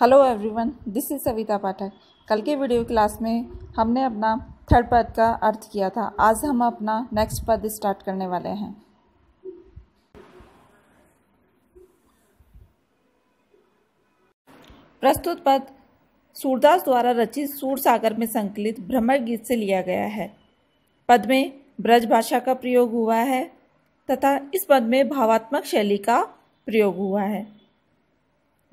hello everyone this is Savita Pathak कल के video class में हमने अपना थर्ड पद का अर्थ किया था आज हम अपना नेक्स्ट पद स्टार्ट करने वाले हैं प्रस्तुत पद सूरदास द्वारा रचित सूर सागर में संकलित भ्रमर गीत से लिया गया है पद में ब्रज भाषा का प्रयोग हुआ है तथा इस पद में भावात्मक शैली का प्रयोग हुआ है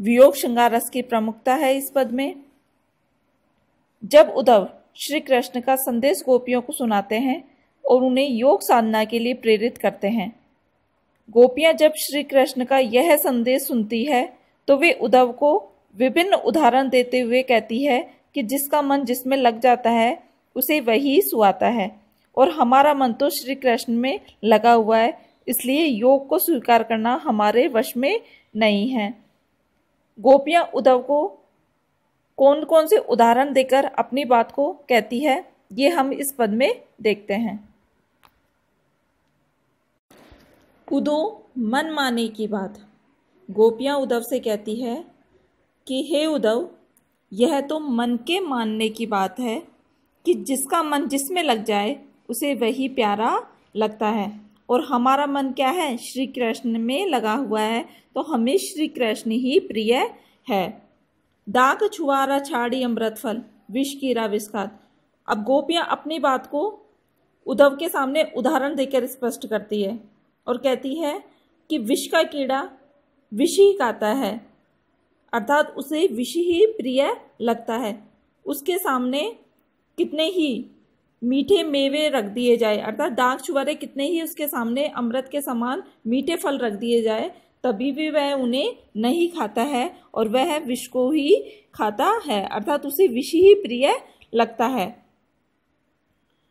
वियोग श्रृंगार रस की प्रमुखता है इस पद में जब उद्धव श्री कृष्ण का संदेश गोपियों को सुनाते हैं और उन्हें योग साधना के लिए प्रेरित करते हैं गोपियां जब श्री कृष्ण का यह संदेश सुनती है तो वे उद्धव को विभिन्न उदाहरण देते हुए कहती है कि जिसका मन जिसमें लग जाता है उसे वही सुहाता है और हमारा मन तो श्री कृष्ण में लगा हुआ है इसलिए योग को स्वीकार करना हमारे वश में नहीं है गोपियाँ उद्धव को कौन कौन से उदाहरण देकर अपनी बात को कहती है ये हम इस पद में देखते हैं उदो मन माने की बात गोपियाँ उद्धव से कहती है कि हे उद्धव यह तो मन के मानने की बात है कि जिसका मन जिसमें लग जाए उसे वही प्यारा लगता है और हमारा मन क्या है श्री कृष्ण में लगा हुआ है तो हमें श्री कृष्ण ही प्रिय है दाग छुआरा छाड़ी अमृत फल विष की राविष्कार अब गोपियाँ अपनी बात को उद्धव के सामने उदाहरण देकर स्पष्ट करती है और कहती है कि विष का कीड़ा विष ही काता है अर्थात उसे विष ही प्रिय लगता है उसके सामने कितने ही मीठे मेवे रख दिए जाए अर्थात दाग छुआरे कितने ही उसके सामने अमृत के समान मीठे फल रख दिए जाए तभी भी वह उन्हें नहीं खाता है और वह विष को ही खाता है अर्थात उसे विष ही प्रिय लगता है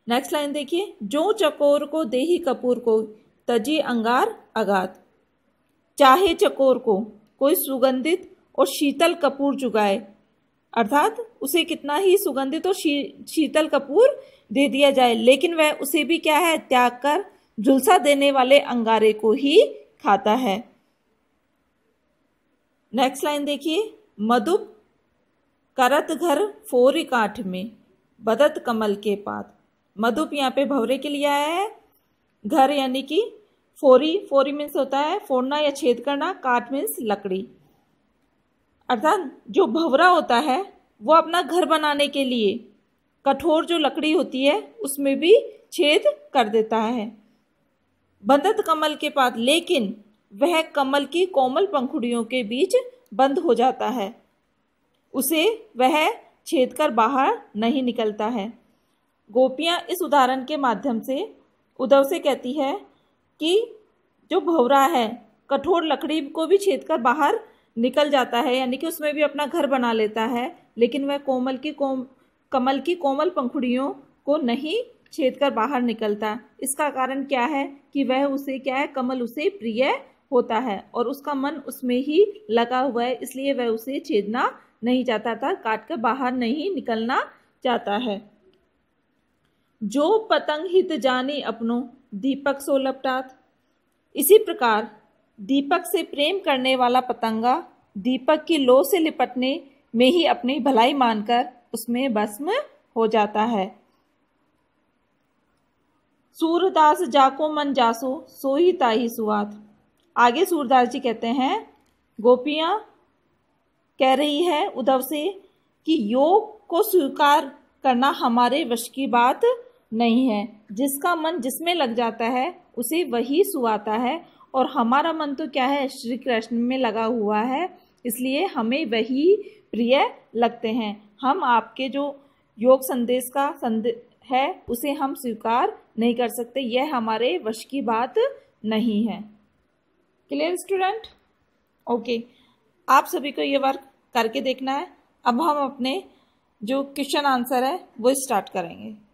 नेक्स्ट लाइन देखिए जो चकोर को देही कपूर को तजी अंगार अगात चाहे चकोर को कोई सुगंधित और शीतल कपूर जुगाए अर्थात उसे कितना ही सुगंधित और शी, शीतल कपूर दे दिया जाए लेकिन वह उसे भी क्या है त्याग कर झुलसा देने वाले अंगारे को ही खाता है नेक्स्ट लाइन देखिए मधुप करत घर फोर काठ में बदत कमल के पात मधुप यहाँ पे भवरे के लिए आया है घर यानी कि फोरी फोरी मीन्स होता है फोड़ना या छेद करना काट मीन्स लकड़ी अर्थात जो भवरा होता है वो अपना घर बनाने के लिए कठोर जो लकड़ी होती है उसमें भी छेद कर देता है बंधत कमल के पास लेकिन वह कमल की कोमल पंखुड़ियों के बीच बंद हो जाता है उसे वह छेद कर बाहर नहीं निकलता है गोपियाँ इस उदाहरण के माध्यम से उद्धव से कहती है कि जो भवरा है कठोर लकड़ी को भी छेद कर बाहर निकल जाता है यानी कि उसमें भी अपना घर बना लेता है लेकिन वह कोमल की कोम कमल की कोमल पंखुड़ियों को नहीं छेद कर बाहर निकलता इसका कारण क्या है कि वह उसे क्या है कमल उसे प्रिय होता है और उसका मन उसमें ही लगा हुआ है इसलिए वह उसे छेदना नहीं चाहता था काट कर बाहर नहीं निकलना चाहता है जो पतंग हित जाने अपनों दीपक सोलपटात इसी प्रकार दीपक से प्रेम करने वाला पतंगा दीपक की लो से लिपटने में ही अपनी भलाई मानकर उसमें भस्म हो जाता है सूरदास जाको मन जासो सोही ताही सुवात आगे सूरदास जी कहते हैं गोपियां कह रही है उद्धव से कि योग को स्वीकार करना हमारे वश की बात नहीं है जिसका मन जिसमें लग जाता है उसे वही सुहाता है और हमारा मन तो क्या है श्री कृष्ण में लगा हुआ है इसलिए हमें वही प्रिय लगते हैं हम आपके जो योग संदेश का संदे है उसे हम स्वीकार नहीं कर सकते यह हमारे वश की बात नहीं है क्लियर स्टूडेंट ओके आप सभी को ये वर्क करके देखना है अब हम अपने जो क्वेश्चन आंसर है वो स्टार्ट करेंगे